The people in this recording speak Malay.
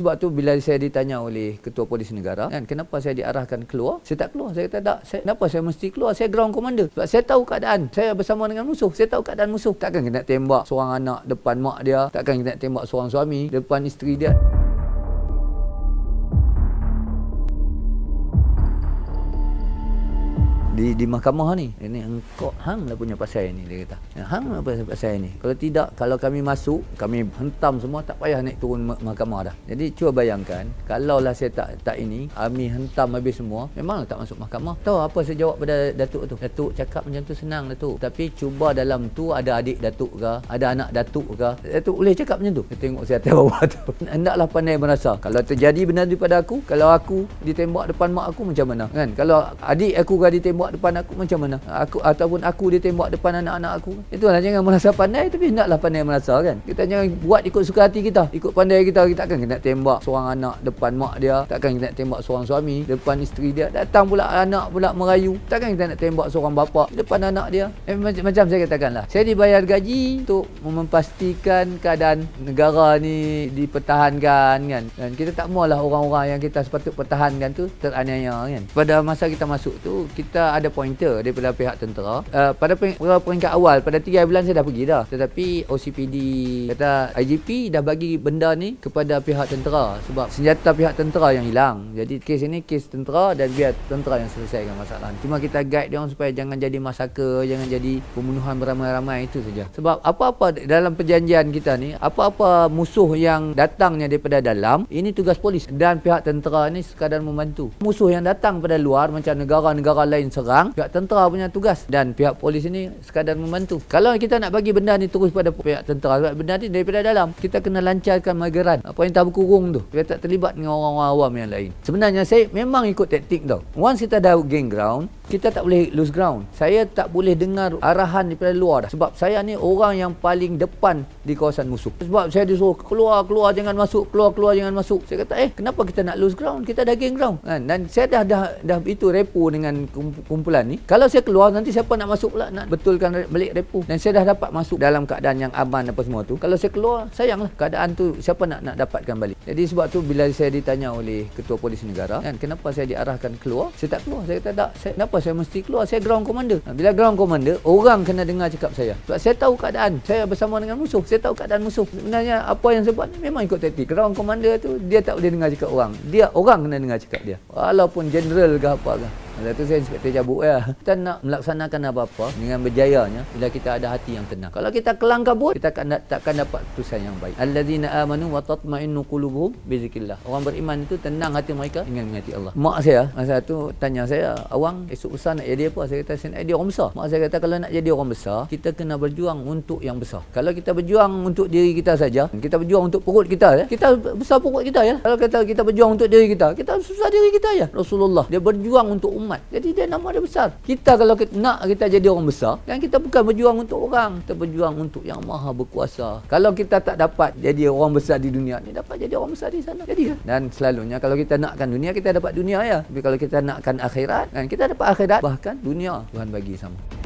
Sebab tu bila saya ditanya oleh ketua polis negara kan kenapa saya diarahkan keluar? Saya tak keluar. Saya kata tak. Saya, kenapa saya mesti keluar? Saya ground commander. Sebab saya tahu keadaan. Saya bersama dengan musuh. Saya tahu keadaan musuh. Takkan kita tembak seorang anak depan mak dia. Takkan kita tembak seorang suami depan isteri dia. di di mahkamah ni. Ini engkau hang lah punya pasal ini dia kata. Ya, hang lah punya pasal ni. Kalau tidak kalau kami masuk, kami hentam semua tak payah naik turun mahkamah dah. Jadi cuba bayangkan kalau lah saya tak tak ini, kami hentam habis semua, memang tak masuk mahkamah. Tahu apa saya jawab pada Datuk tu? Datuk cakap macam tu senang Datuk. Tapi cuba dalam tu ada adik Datuk ke, ada anak Datuk ke. Datuk boleh cakap macam tu. Kita tengok sihat bawah tu. Hendaklah pandai merasa. Kalau terjadi benda daripada aku, kalau aku ditembak depan mak aku macam mana? Kan? Kalau adik aku ke ditembak tembak depan aku macam mana aku ataupun aku dia tembak depan anak-anak aku Itu itulah jangan merasa pandai tapi hendaklah pandai merasa kan kita jangan buat ikut suka hati kita ikut pandai kita kita akan kena tembak seorang anak depan mak dia takkan kita nak tembak seorang suami depan isteri dia datang pula anak pula merayu takkan kita nak tembak seorang bapa depan anak dia eh, macam, macam saya lah. saya dibayar gaji untuk memastikan keadaan negara ni dipertahankan kan dan kita tak mahu lah orang-orang yang kita sepatut pertahankan tu teraniaya kan pada masa kita masuk tu kita ada ada pointer daripada pihak tentera uh, pada peringkat awal pada 3 bulan saya dah pergi dah tetapi OCPD kata IGP dah bagi benda ni kepada pihak tentera sebab senjata pihak tentera yang hilang jadi kes ini kes tentera dan biar tentera yang selesaikan masalah cuma kita guide dia supaya jangan jadi masaka jangan jadi pembunuhan beramai-ramai itu saja sebab apa-apa dalam perjanjian kita ni apa-apa musuh yang datangnya daripada dalam ini tugas polis dan pihak tentera ni sekadar membantu musuh yang datang pada luar macam negara-negara lain serang perang pihak tentera punya tugas dan pihak polis ini sekadar membantu kalau kita nak bagi benda ni terus pada pihak tentera sebab benda ni daripada dalam kita kena lancarkan mageran apa yang tabu kurung tu kita tak terlibat dengan orang-orang awam yang lain sebenarnya saya memang ikut taktik tau once kita dah gain ground kita tak boleh lose ground. Saya tak boleh dengar arahan daripada luar dah. Sebab saya ni orang yang paling depan di kawasan musuh. Sebab saya disuruh keluar, keluar jangan masuk, keluar, keluar jangan masuk. Saya kata, eh kenapa kita nak lose ground? Kita dah gain ground. Kan? Dan saya dah, dah dah itu repo dengan kumpulan ni. Kalau saya keluar nanti siapa nak masuk pula nak betulkan balik repo. Dan saya dah dapat masuk dalam keadaan yang aman apa semua tu. Kalau saya keluar, sayang lah keadaan tu siapa nak nak dapatkan balik. Jadi sebab tu bila saya ditanya oleh ketua polis negara, kan, kenapa saya diarahkan keluar? Saya tak keluar. Saya kata, tak. Saya, kenapa keluar saya mesti keluar saya ground commander bila ground commander orang kena dengar cakap saya sebab saya tahu keadaan saya bersama dengan musuh saya tahu keadaan musuh sebenarnya apa yang saya buat ni memang ikut taktik ground commander tu dia tak boleh dengar cakap orang dia orang kena dengar cakap dia walaupun general ke apa ke Lepas tu saya inspektor cabut ya. Kita nak melaksanakan apa-apa dengan berjayanya bila kita ada hati yang tenang. Kalau kita kelang kabut, kita takkan, takkan dapat keputusan yang baik. Allazina amanu wa tatma'innu qulubuhum bi zikrillah. Orang beriman itu tenang hati mereka dengan mengingati Allah. Mak saya masa tu tanya saya, "Awang, esok besar nak jadi apa?" Saya kata, "Saya nak jadi orang besar." Mak saya kata, "Kalau nak jadi orang besar, kita kena berjuang untuk yang besar. Kalau kita berjuang untuk diri kita saja, kita berjuang untuk perut kita ya. Kita besar perut kita ya. Kalau kita kita berjuang untuk diri kita, kita susah diri kita ya. Rasulullah dia berjuang untuk umat Muhammad. Jadi dia nama dia besar. Kita kalau kita nak kita jadi orang besar, kan kita bukan berjuang untuk orang, kita berjuang untuk Yang Maha Berkuasa. Kalau kita tak dapat jadi orang besar di dunia ni, dapat jadi orang besar di sana. Jadi kan? dan selalunya kalau kita nakkan dunia, kita dapat dunia ya. Tapi kalau kita nakkan akhirat, kan kita dapat akhirat bahkan dunia Tuhan bagi sama.